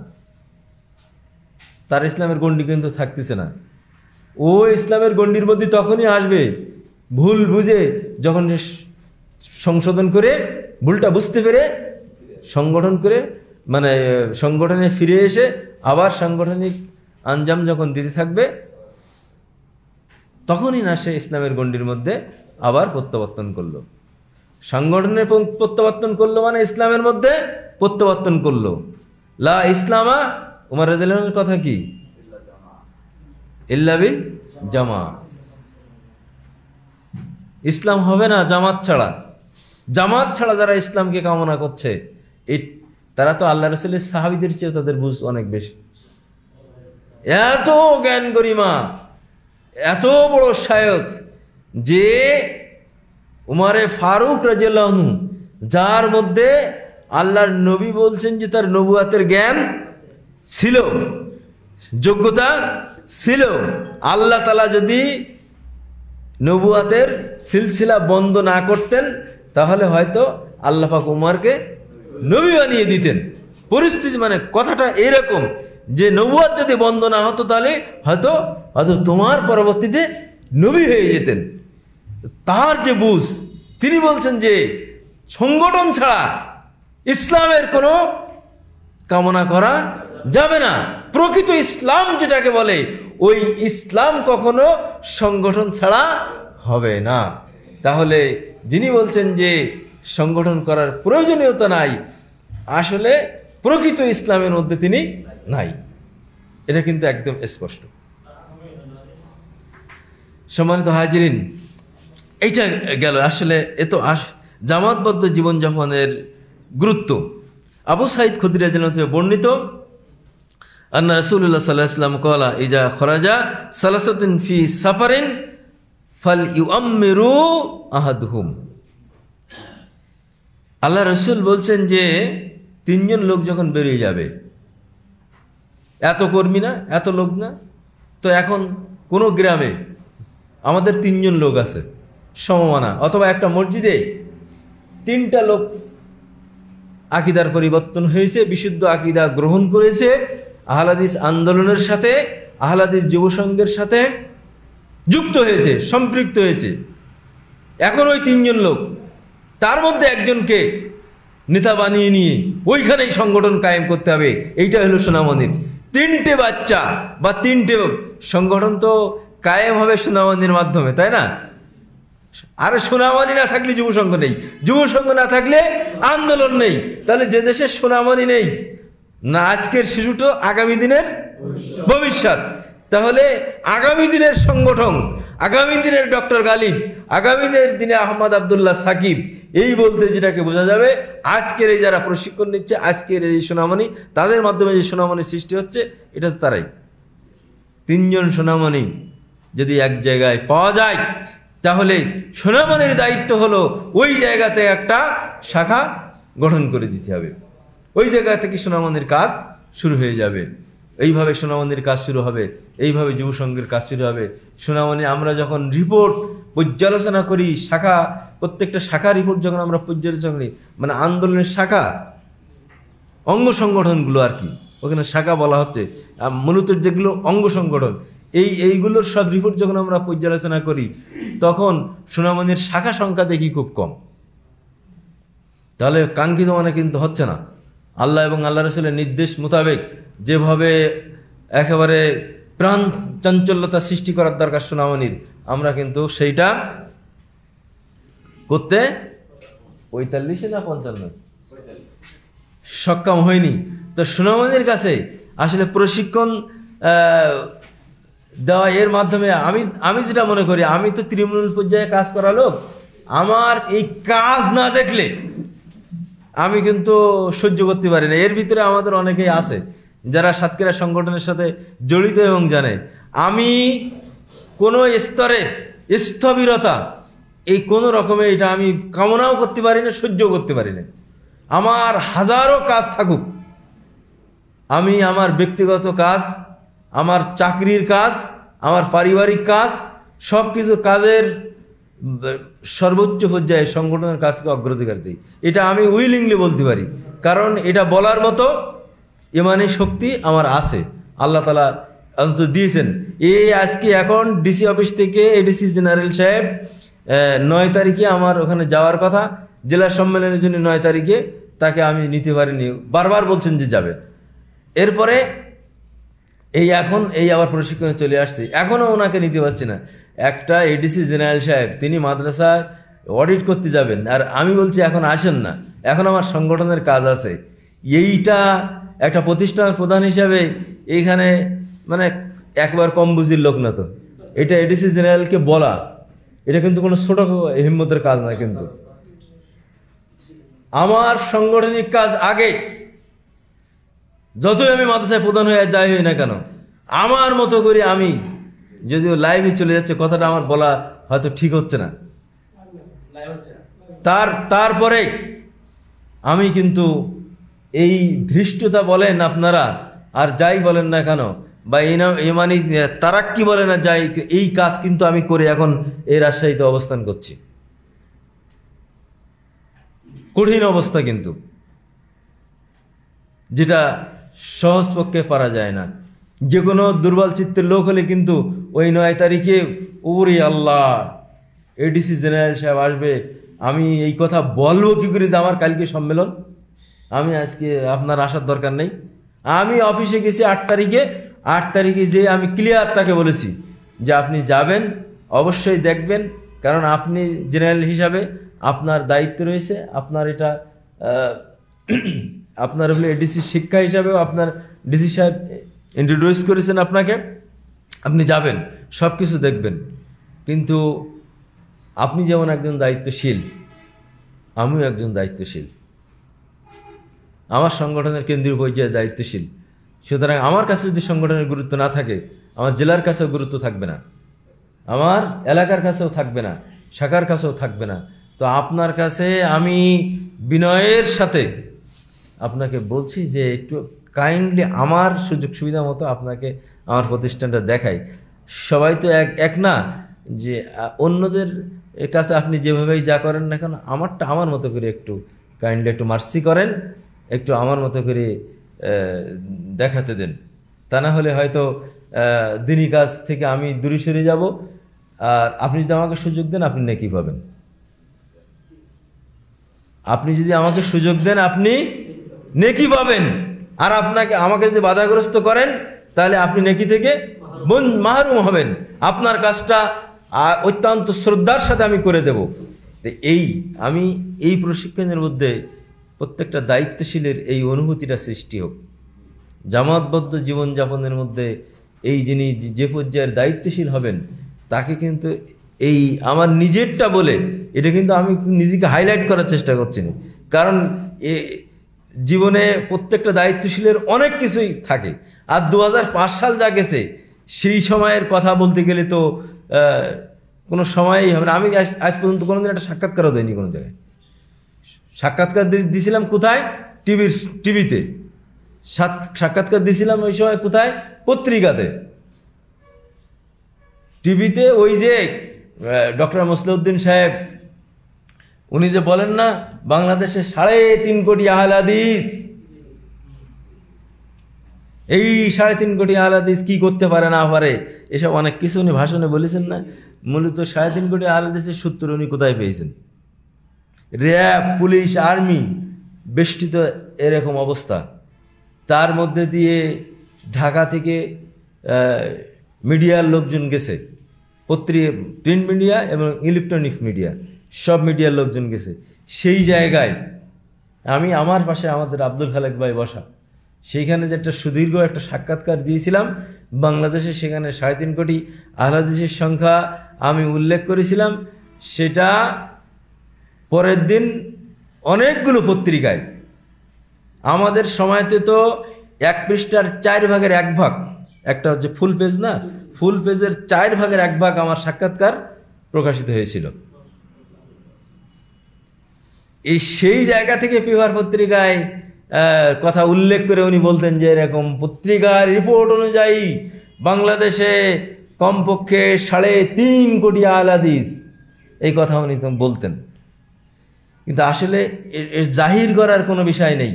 তার ইসলামের গণ্ডি কিন্তু থাকতেছে না ও ইসলামের গণ্ডির মধ্যে তখনই আসবে ভুল বুঝে যখন সংশোধন করে ভুলটা বুঝতে পেরে সংগঠন করে মানে সংগঠনে ফিরে এসে আবার সাংগঠনিক আঞ্জাম যখন দিতে থাকবে তখনই না সে ইসলামের গণ্ডির মধ্যে আবার প্রত্যাবর্তন করলো সাংগঠনের প্রত্যাবর্তন করলো মানে ইসলামের মধ্যে প্রত্যাবর্তন করলো লা ইসলামা উমার রাজের কথা কি ইল্লাবিল জামা ইসলাম হবে না জামাত ছাড়া জামাত ছাড়া যারা ইসলামকে কামনা করছে এই তারা তো আল্লাহ রসুলের সাহাবিদের চেয়েও তাদের বুঝ অনেক বেশি এত জ্ঞান গরিমা এত বড় শায়ক যে উমারে ফারুক রাজু যার মধ্যে আল্লাহর নবী বলছেন যে তার নবুয়াতের জ্ঞান ছিল যোগ্যতা ছিল আল্লাহ তালা যদি নবুয়াতের সিলসিলা বন্ধ না করতেন তাহলে হয়তো আল্লাহাক উমারকে নবী বানিয়ে দিতেন পরিস্থিতি মানে কথাটা এরকম যে নবুয়াদ যদি বন্ধ না হতো তাহলে হয়তো হয়তো তোমার পরবর্তীতে নবী হয়ে যেতেন তার যে বুঝ তিনি বলছেন যে সংগঠন ছাড়া ইসলামের কোনো কামনা করা যাবে না প্রকৃত ইসলাম যেটাকে বলে ওই ইসলাম কখনো সংগঠন ছাড়া হবে না তাহলে যিনি বলছেন যে সংগঠন করার প্রয়োজনীয়তা নাই আসলে প্রকৃত ইসলামের মধ্যে তিনি নাই এটা কিন্তু একদম স্পষ্ট সম্মানিত হাজিরিন এইটা গেল আসলে এ তো আস জামাতবদ্ধ জীবনযাপনের গুরুত্ব আবু সাইদ খুদিরাজ বর্ণিত আন্না রসুল্লাহ সাল্লাহ ইসলাম কলা ইজা খরাজা সালাসাদিন ফি সাফারিন ফল আহাদ আহাদহুম আল্লাহ রসুল বলছেন যে তিনজন লোক যখন বেরিয়ে যাবে এত কর্মী না এত লোক না তো এখন কোনো গ্রামে আমাদের তিনজন লোক আছে সমমানা অথবা একটা মসজিদে তিনটা লোক আকিদার পরিবর্তন হয়েছে বিশুদ্ধ আকিদা গ্রহণ করেছে আহলাদিস আন্দোলনের সাথে আহলাদিস যুবসংঘের সাথে যুক্ত হয়েছে সম্পৃক্ত হয়েছে এখন ওই তিনজন লোক তার মধ্যে একজনকে নেতা বানিয়ে নিয়ে ওইখানেই সংগঠন কায়েম করতে হবে এইটা হলো সোনামন্দির তিনটে বাচ্চা বা তিনটে সংগঠন তো কায়েম হবে সোনামন্দির মাধ্যমে তাই না আর সোনামণি না থাকলে যুব সংঘ নেই যুব সংঘ না থাকলে আন্দোলন নেই তাহলে যে দেশের সোনামণি নেই না আজকের শিশুটো আগামী দিনের ভবিষ্যৎ তাহলে আগামী দিনের সংগঠন আগামী দিনের ডক্টর গালিব আগামী দিনে আহমদ আবদুল্লাহ সাকিব এই বলতে যেটাকে বোঝা যাবে আজকের এই যারা প্রশিক্ষণ নিচ্ছে আজকের এই সোনামণি তাদের মাধ্যমে যে সোনামণি সৃষ্টি হচ্ছে এটা তো তারাই তিনজন সোনামণি যদি এক জায়গায় পাওয়া যায় তাহলে সোনামণির দায়িত্ব হলো ওই জায়গাতে একটা শাখা গঠন করে দিতে হবে ওই জায়গা থেকে সোনামণির কাজ শুরু হয়ে যাবে এইভাবে সোনামণির কাজ শুরু হবে এইভাবে যুব সংঘের কাজ শুরু হবে সোনামণি আমরা যখন রিপোর্ট পর্যালোচনা করি শাখা প্রত্যেকটা শাখা রিপোর্ট যখন আমরা পর্যালোচনা করি মানে আন্দোলনের শাখা অঙ্গ সংগঠনগুলো আর কি ওখানে শাখা বলা হচ্ছে মূলত যেগুলো অঙ্গ সংগঠন এই এইগুলোর সব রিপোর্ট যখন আমরা পর্যালোচনা করি তখন সোনামণির শাখা সংখ্যা দেখি খুব কম তাহলে কাঙ্ক্ষিত মানে কিন্তু হচ্ছে না আল্লাহ এবং আল্লাহ রসুলের নির্দেশ মোতাবেক যেভাবে একেবারে প্রাণ চাঞ্চল্যতা সৃষ্টি করার দরকার সোনামণির আমরা কিন্তু সেইটা করতে পঁয়তাল্লিশে না পঞ্চান্ন সক্ষম হয়নি তো সোনামণির কাছে আসলে প্রশিক্ষণ দেওয়া এর মাধ্যমে আমি আমি যেটা মনে করি আমি তো তৃণমূল পর্যায়ে কাজ করা লোক আমার এই কাজ না দেখলে আমি কিন্তু সহ্য করতে পারি না এর ভিতরে আমাদের অনেকেই আছে যারা সাতক্ষীরা সংগঠনের সাথে জড়িত এবং জানে আমি কোনো স্তরে স্থবিরতা এই কোনো রকমে এটা আমি কামনাও করতে পারি না সহ্য করতে পারি না আমার হাজারো কাজ থাকুক আমি আমার ব্যক্তিগত কাজ আমার চাকরির কাজ আমার পারিবারিক কাজ সব কিছু কাজের সর্বোচ্চ পর্যায়ে সংগঠনের কাজকে অগ্রাধিকার দিই এটা আমি উইলিংলি বলতে পারি কারণ এটা বলার মতো ইমানে শক্তি আমার আছে আল্লাহ তালা অন্তত দিয়েছেন এই আজকে এখন ডিসি অফিস থেকে এডিসি জেনারেল সাহেব নয় তারিখে আমার ওখানে যাওয়ার কথা জেলা সম্মেলনের জন্য নয় তারিখে তাকে আমি নিতে পারিনি বারবার বলছেন যে যাবে এরপরে এই এখন এই আবার প্রশিক্ষণে চলে আসছে এখনও ওনাকে নিতে পারছি না একটা এডিসি জেনারেল সাহেব তিনি মাদ্রাসায় অডিট করতে যাবেন আর আমি বলছি এখন আসেন না এখন আমার সংগঠনের কাজ আছে এইটা একটা প্রতিষ্ঠানের প্রধান হিসাবে এইখানে মানে একবার কম বুঝির লোক না তো এটা এডিসি জেনারেলকে বলা এটা কিন্তু কোনো ছোট হিম্মতের কাজ না কিন্তু আমার সাংগঠনিক কাজ আগে যতই আমি মাদ্রাসায় প্রধান হয়ে যাই হই না কেন আমার মতো করে আমি যদিও লাইভে চলে যাচ্ছে কথাটা আমার বলা হয়তো ঠিক হচ্ছে না তার তারপরে আমি কিন্তু এই ধৃষ্টতা বলেন আপনারা আর যাই বলেন না কেন বা এই মানে তারাক্কি বলে না যাই এই কাজ কিন্তু আমি করে এখন এই রাজশাহীতে অবস্থান করছি কঠিন অবস্থা কিন্তু যেটা সহজ পক্ষে পারা যায় না যে কোনো দুর্বল চিত্তের লোক হলে কিন্তু ওই নয় তারিখে ওরে আল্লাহ এডিসি জেনারেল সাহেব আসবে আমি এই কথা বলবো কী করে যে আমার কালকে সম্মেলন আমি আজকে আপনার আসার দরকার নেই আমি অফিসে গেছি আট তারিখে আট তারিখে যে আমি ক্লিয়ার তাকে বলেছি যে আপনি যাবেন অবশ্যই দেখবেন কারণ আপনি জেনারেল হিসাবে আপনার দায়িত্ব রয়েছে আপনার এটা <clears throat> আপনার হলে এডিসি শিক্ষা হিসাবেও আপনার ডিসি সাহেব ইন্ট্রোডিউস করেছেন আপনাকে আপনি যাবেন সব কিছু দেখবেন কিন্তু আপনি যেমন একজন দায়িত্বশীল আমিও একজন দায়িত্বশীল আমার সংগঠনের কেন্দ্রীয় পর্যায়ে দায়িত্বশীল সুতরাং আমার কাছে যদি সংগঠনের গুরুত্ব না থাকে আমার জেলার কাছেও গুরুত্ব থাকবে না আমার এলাকার কাছেও থাকবে না শাখার কাছেও থাকবে না তো আপনার কাছে আমি বিনয়ের সাথে আপনাকে বলছি যে একটু কাইন্ডলি আমার সুযোগ সুবিধা মতো আপনাকে আমার প্রতিষ্ঠানটা দেখাই সবাই তো এক এক না যে অন্যদের কাছে আপনি যেভাবেই যা করেন না কেন আমারটা আমার মতো করে একটু কাইন্ডলি একটু মার্সি করেন একটু আমার মতো করে দেখাতে দেন তা না হলে হয়তো দিনই কাজ থেকে আমি দূরে সরে যাব আর আপনি যদি আমাকে সুযোগ দেন আপনি নাকি পাবেন আপনি যদি আমাকে সুযোগ দেন আপনি নেকি পাবেন আর আপনাকে আমাকে যদি বাধাগ্রস্ত করেন তাহলে আপনি নেকি থেকে বোন মাহরুম হবেন আপনার কাজটা অত্যন্ত শ্রদ্ধার সাথে আমি করে দেব এই আমি এই প্রশিক্ষণের মধ্যে প্রত্যেকটা দায়িত্বশীলের এই অনুভূতিটা সৃষ্টি হোক জামাতবদ্ধ জীবনযাপনের মধ্যে এই যিনি যে পর্যায়ের দায়িত্বশীল হবেন তাকে কিন্তু এই আমার নিজেরটা বলে এটা কিন্তু আমি নিজেকে হাইলাইট করার চেষ্টা করছি না কারণ জীবনে প্রত্যেকটা দায়িত্বশীলের অনেক কিছুই থাকে আর দু সাল যা গেছে সেই সময়ের কথা বলতে গেলে তো কোনো সময়ই হবে না আমি আজ পর্যন্ত কোনোদিন একটা সাক্ষাৎকারও দেয়নি কোনো জায়গায় সাক্ষাৎকার দিয়েছিলাম কোথায় টিভির টিভিতে সাক্ষাৎকার দিয়েছিলাম ওই সময় কোথায় পত্রিকাতে টিভিতে ওই যে ডক্টর মসলিউদ্দিন সাহেব উনি যে বলেন না বাংলাদেশে সাড়ে তিন কোটি আহলাদিস এই সাড়ে তিন কোটি আহলাদিস কি করতে পারে না পারে এসব অনেক কিছু উনি ভাষণে বলেছেন না মূলত সাড়ে তিন কোটি আহলাদিসের সূত্র উনি কোথায় পেয়েছেন র্যাব পুলিশ আর্মি বেষ্টিত এরকম অবস্থা তার মধ্যে দিয়ে ঢাকা থেকে মিডিয়ার লোকজন গেছে পত্রিকা প্রিন্ট মিডিয়া এবং ইলেকট্রনিক্স মিডিয়া সব মিডিয়ার লোকজন গেছে সেই জায়গায় আমি আমার পাশে আমাদের আব্দুল খালেক ভাই বসা সেইখানে যে একটা সুদীর্ঘ একটা সাক্ষাৎকার দিয়েছিলাম বাংলাদেশে সেখানে সাড়ে তিন কোটি আহলাদিসের সংখ্যা আমি উল্লেখ করেছিলাম সেটা পরের দিন অনেকগুলো পত্রিকায় আমাদের সময়তে তো এক পৃষ্ঠার চার ভাগের এক ভাগ একটা হচ্ছে ফুল পেজ না ফুল পেজের চার ভাগের এক ভাগ আমার সাক্ষাৎকার প্রকাশিত হয়েছিল এই সেই জায়গা থেকে পেপার পত্রিকায় কথা উল্লেখ করে উনি বলতেন যে এরকম পত্রিকার রিপোর্ট অনুযায়ী বাংলাদেশে কমপক্ষে সাড়ে তিন কোটি আলাদিস এই কথা উনি বলতেন কিন্তু আসলে এর জাহির করার কোনো বিষয় নেই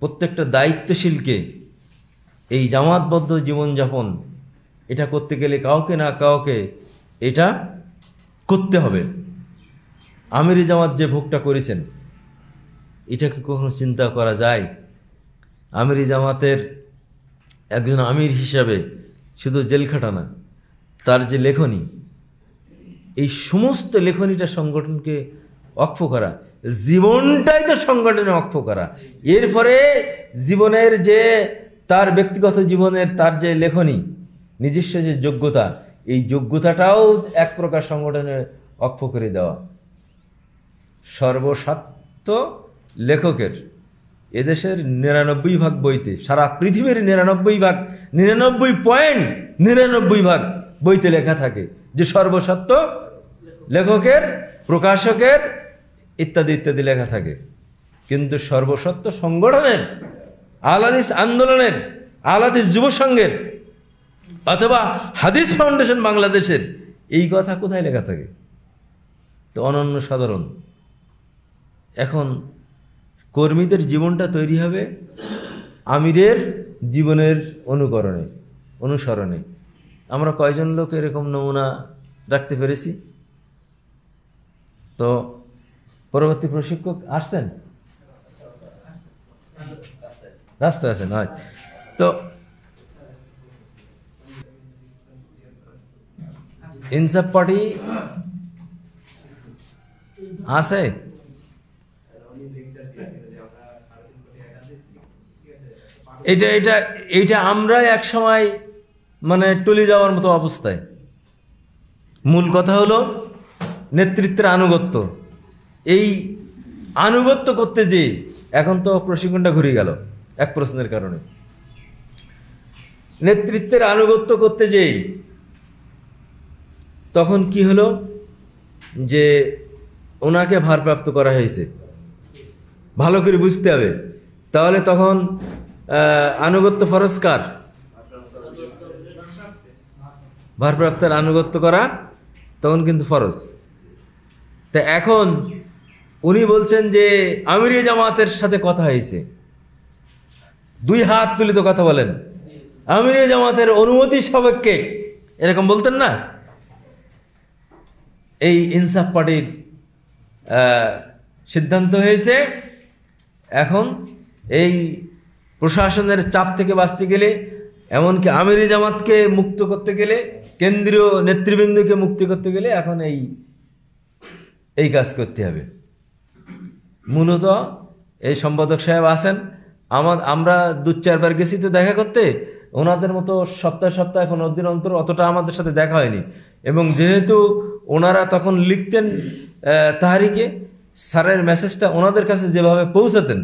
প্রত্যেকটা দায়িত্বশীলকে এই জামাতবদ্ধ জীবনযাপন এটা করতে গেলে কাউকে না কাউকে এটা করতে হবে আমিরি জামাত যে ভোগটা করেছেন এটাকে কখনো চিন্তা করা যায় আমিরি জামাতের একজন আমির হিসাবে শুধু জেল খাটানা তার যে লেখনী এই সমস্ত লেখনীটা সংগঠনকে অক্ষ করা জীবনটাই তো সংগঠনে অক্ষ করা এরপরে জীবনের যে তার ব্যক্তিগত জীবনের তার যে লেখনী নিজস্ব যে যোগ্যতা এই যোগ্যতাটাও এক প্রকার সংগঠনে অক্ষ করে দেওয়া সর্বস্বাত্ম লেখকের এদেশের নিরানব্বই ভাগ বইতে সারা পৃথিবীর নিরানব্বই ভাগ নিরানব্বই পয়েন্ট নিরানব্বই ভাগ বইতে লেখা থাকে যে সর্বস্বত্ব লেখকের প্রকাশকের ইত্যাদি ইত্যাদি লেখা থাকে কিন্তু সর্বসত্ব সংগঠনের আলাদিস আন্দোলনের আলাদিস যুব সংঘের অথবা হাদিস ফাউন্ডেশন বাংলাদেশের এই কথা কোথায় লেখা থাকে তো অনন্য সাধারণ এখন কর্মীদের জীবনটা তৈরি হবে আমিরের জীবনের অনুকরণে অনুসরণে আমরা কয়জন লোক এরকম নমুনা রাখতে পেরেছি তো পরবর্তী প্রশিক্ষক আসছেন রাস্তা আছেন হয় তো ইনসাফ পার্টি আছে এটা এটা এইটা আমরা এক সময় মানে টলে যাওয়ার মতো অবস্থায় মূল কথা হলো নেতৃত্বের আনুগত্য এই আনুগত্য করতে যে এখন তো প্রশিক্ষণটা ঘুরে গেল এক প্রশ্নের কারণে নেতৃত্বের আনুগত্য করতে যে তখন কি হলো যে ওনাকে ভারপ্রাপ্ত করা হয়েছে ভালো করে বুঝতে হবে তাহলে তখন আনুগত্য ফরজ কার ভারপ্রাপ্তের আনুগত্য করা তখন কিন্তু ফরজ তা এখন উনি বলছেন যে আমির জামাতের সাথে কথা হয়েছে দুই হাত তুলিত কথা বলেন আমির জামাতের অনুমতি সাপেক্ষে এরকম বলতেন না এই ইনসাফ পার্টির সিদ্ধান্ত হয়েছে এখন এই প্রশাসনের চাপ থেকে বাঁচতে গেলে এমনকি আমিরি জামাতকে মুক্ত করতে গেলে কেন্দ্রীয় নেতৃবৃন্দকে মুক্তি করতে গেলে এখন এই এই কাজ করতে হবে মূলত এই সম্পাদক সাহেব আছেন আমার আমরা দু চারবার গেছি তো দেখা করতে ওনাদের মতো সপ্তাহে সপ্তাহে এখন দিন অন্তর অতটা আমাদের সাথে দেখা হয়নি এবং যেহেতু ওনারা তখন লিখতেন তাহারিকে স্যারের মেসেজটা ওনাদের কাছে যেভাবে পৌঁছাতেন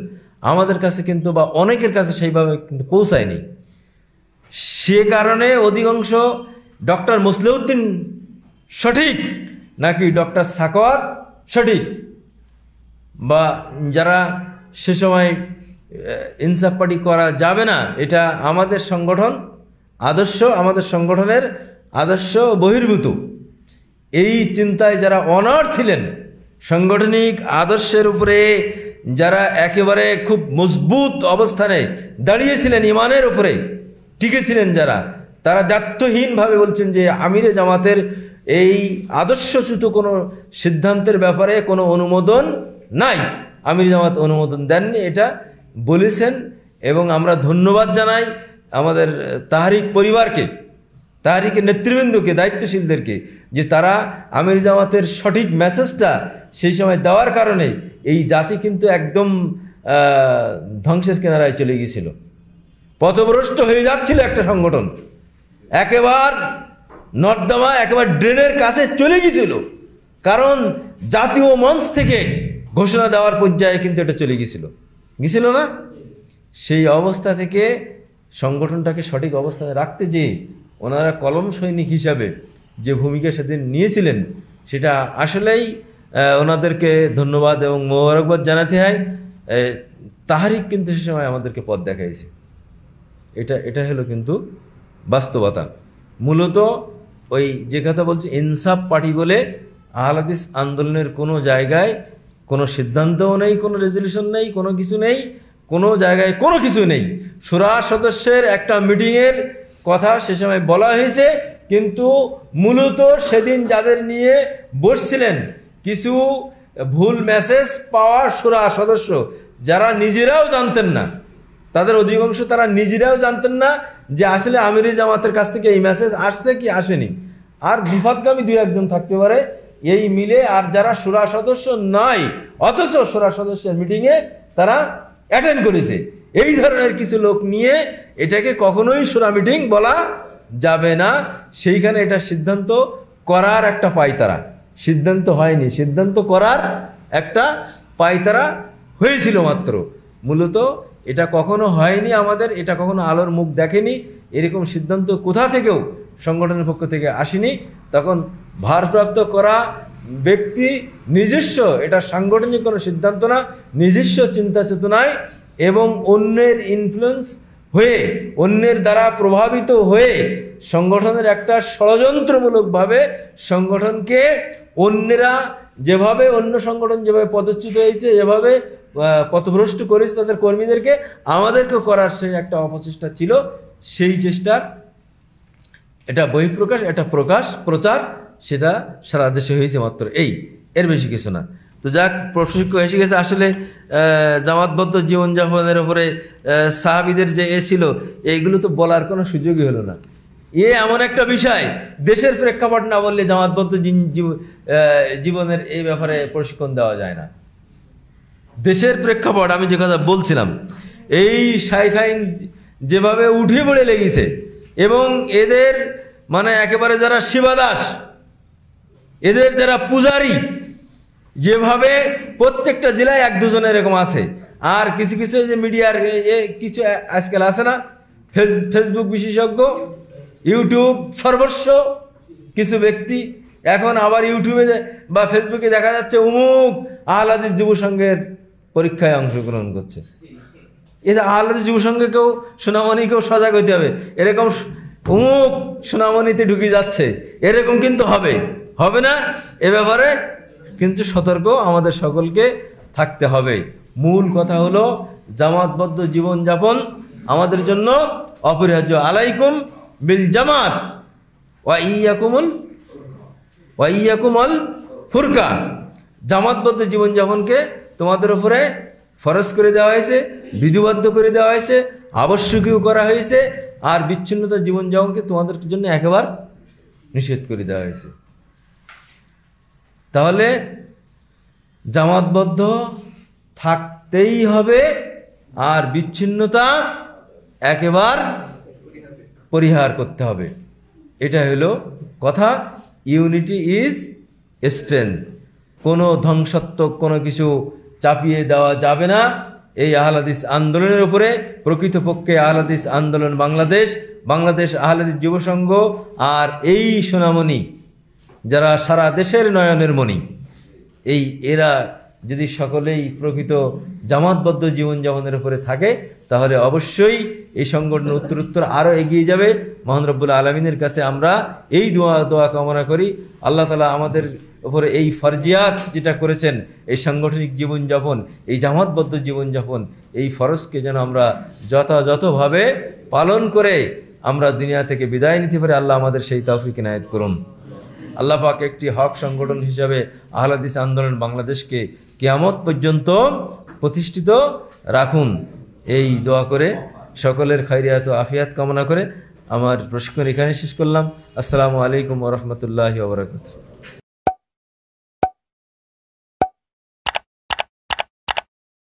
আমাদের কাছে কিন্তু বা অনেকের কাছে সেইভাবে কিন্তু পৌঁছায়নি সে কারণে অধিকাংশ ডক্টর মুসলিউদ্দিন সঠিক নাকি ডক্টর সাকওয়াত সঠিক বা যারা সে সময় ইনসাফ পার্টি করা যাবে না এটা আমাদের সংগঠন আদর্শ আমাদের সংগঠনের আদর্শ বহির্ভূত এই চিন্তায় যারা অনার ছিলেন সাংগঠনিক আদর্শের উপরে যারা একেবারে খুব মজবুত অবস্থানে দাঁড়িয়েছিলেন ইমানের উপরে টিকেছিলেন যারা তারা দায়িত্বহীনভাবে বলছেন যে আমিরে জামাতের এই আদর্শচ্যুত কোনো সিদ্ধান্তের ব্যাপারে কোনো অনুমোদন নাই আমির জামাত অনুমোদন দেননি এটা বলেছেন এবং আমরা ধন্যবাদ জানাই আমাদের তাহারিক পরিবারকে তাহারিকে নেতৃবৃন্দকে দায়িত্বশীলদেরকে যে তারা আমির জামাতের সঠিক মেসেজটা সেই সময় দেওয়ার কারণে এই জাতি কিন্তু একদম ধ্বংসের কেনারায় চলে গিয়েছিল পথভ্রষ্ট হয়ে যাচ্ছিল একটা সংগঠন একেবার নর্দমা একেবার ড্রেনের কাছে চলে গিয়েছিল কারণ জাতীয় মঞ্চ থেকে ঘোষণা দেওয়ার পর্যায়ে কিন্তু এটা চলে গিয়েছিল গিয়েছিল না সেই অবস্থা থেকে সংগঠনটাকে সঠিক অবস্থানে রাখতে যে ওনারা কলম সৈনিক হিসাবে যে ভূমিকা সেদিন নিয়েছিলেন সেটা আসলেই ওনাদেরকে ধন্যবাদ এবং মোবারকবাদ জানাতে হয় তাহারিক কিন্তু সে সময় আমাদেরকে পথ দেখাইছে এটা এটা হলো কিন্তু বাস্তবতা মূলত ওই যে কথা বলছে ইনসাফ পার্টি বলে আহলাদিস আন্দোলনের কোনো জায়গায় কোনো সিদ্ধান্তও নেই কোনো রেজলিউশন নেই কোনো কিছু নেই কোনো জায়গায় কোনো কিছু নেই সুরা সদস্যের একটা মিটিংয়ের কথা সে সময় বলা হয়েছে কিন্তু মূলত সেদিন যাদের নিয়ে বসছিলেন কিছু ভুল মেসেজ পাওয়া সুরা সদস্য যারা নিজেরাও জানতেন না তাদের অধিকাংশ তারা নিজেরাও জানতেন না যে আসলে আমিরি জামাতের কাছ থেকে এই মেসেজ আসছে কি আসেনি আর বিপদগামী দুই একজন থাকতে পারে এই মিলে আর যারা সুরা সদস্য নয় অথচ সুরা সদস্যের মিটিংয়ে তারা অ্যাটেন্ড করেছে এই ধরনের কিছু লোক নিয়ে এটাকে কখনোই সোনা মিটিং বলা যাবে না সেইখানে এটা সিদ্ধান্ত করার একটা পায়তারা সিদ্ধান্ত হয়নি সিদ্ধান্ত করার একটা পাইতারা হয়েছিল মাত্র মূলত এটা কখনো হয়নি আমাদের এটা কখনো আলোর মুখ দেখেনি এরকম সিদ্ধান্ত কোথা থেকেও সংগঠনের পক্ষ থেকে আসেনি তখন ভারপ্রাপ্ত করা ব্যক্তি নিজস্ব এটা সাংগঠনিক কোনো সিদ্ধান্ত না নিজস্ব চিন্তা চেতনায় এবং অন্যের ইনফ্লুয়েন্স হয়ে অন্যের দ্বারা প্রভাবিত হয়ে সংগঠনের একটা ষড়যন্ত্রমূলকভাবে সংগঠনকে অন্যেরা যেভাবে অন্য সংগঠন যেভাবে পদচ্যুত হয়েছে যেভাবে পথভ্রষ্ট করেছে তাদের কর্মীদেরকে আমাদেরকে করার সেই একটা অপচেষ্টা ছিল সেই চেষ্টার এটা বহিঃপ্রকাশ এটা প্রকাশ প্রচার সেটা সারা দেশে হয়েছে মাত্র এই এর বেশি কিছু না তো যাক প্রশিক্ষ এসে গেছে আসলে জামাতবদ্ধ জীবনযাপনের উপরে সাহাবিদের যে এ ছিল এইগুলো তো বলার কোনো সুযোগই হলো না এ এমন একটা বিষয় দেশের প্রেক্ষাপট না বললে জামাতবদ্ধ জীবনের এই ব্যাপারে প্রশিক্ষণ দেওয়া যায় না দেশের প্রেক্ষাপট আমি যে কথা বলছিলাম এই সাইখাইন যেভাবে উঠে পড়ে লেগেছে এবং এদের মানে একেবারে যারা শিবাদাস এদের যারা পূজারী যেভাবে প্রত্যেকটা জেলায় এক দুজন এরকম আছে আর কিছু কিছু যে মিডিয়ার কিছু আজকাল আছে না ফেস ফেসবুক বিশেষজ্ঞ ইউটিউব সর্বস্ব কিছু ব্যক্তি এখন আবার ইউটিউবে বা ফেসবুকে দেখা যাচ্ছে উমুক আহ্লাদিস যুব সংঘের পরীক্ষায় অংশগ্রহণ করছে এটা আহ্লাদিস যুব সংঘকেও সোনামণিকেও সজাগ হইতে হবে এরকম উমুক সোনামণিতে ঢুকে যাচ্ছে এরকম কিন্তু হবে হবে না এ ব্যাপারে কিন্তু সতর্ক আমাদের সকলকে থাকতে হবে মূল কথা হলো জামাতবদ্ধ জীবনযাপন আমাদের জন্য অপরিহার্য আলাইকুম বিল জামাত ওয়াইয়াকুমল ওয়াইয়াকুমল ফুরকা জামাতবদ্ধ জীবনযাপনকে তোমাদের উপরে ফরজ করে দেওয়া হয়েছে বিধিবদ্ধ করে দেওয়া হয়েছে আবশ্যকীয় করা হয়েছে আর বিচ্ছিন্নতা জীবনযাপনকে তোমাদের জন্য একেবারে নিষেধ করে দেওয়া হয়েছে তাহলে জামাতবদ্ধ থাকতেই হবে আর বিচ্ছিন্নতা একেবার পরিহার করতে হবে এটা হলো কথা ইউনিটি ইজ স্ট্রেংথ কোনো ধ্বংসাত্মক কোনো কিছু চাপিয়ে দেওয়া যাবে না এই আহলাদিস আন্দোলনের উপরে প্রকৃতপক্ষে আহলাদিস আন্দোলন বাংলাদেশ বাংলাদেশ আহলাদিস যুবসংঘ আর এই সোনামণি যারা সারা দেশের নয়নের মণি এই এরা যদি সকলেই প্রকৃত জামাতবদ্ধ জীবনযাপনের উপরে থাকে তাহলে অবশ্যই এই সংগঠনের উত্তরোত্তর আরও এগিয়ে যাবে মোহান আলমিনের কাছে আমরা এই দোয়া দোয়া কামনা করি আল্লাহ তালা আমাদের উপরে এই ফরজিয়াত যেটা করেছেন এই সাংগঠনিক জীবনযাপন এই জামাতবদ্ধ জীবনযাপন এই ফরজকে যেন আমরা যথাযথভাবে পালন করে আমরা দুনিয়া থেকে বিদায় নিতে পারি আল্লাহ আমাদের সেই তৌফিক নায়ত করুন আল্লাপাক একটি হক সংগঠন হিসাবে আহলাদিস আন্দোলন বাংলাদেশকে কেয়ামত পর্যন্ত প্রতিষ্ঠিত রাখুন এই দোয়া করে সকলের খাইরিয়াত আফিয়াত কামনা করে আমার প্রশিক্ষণ এখানে শেষ করলাম আসসালামু আলাইকুম রহমতুল্লাহ ওবরাকাতু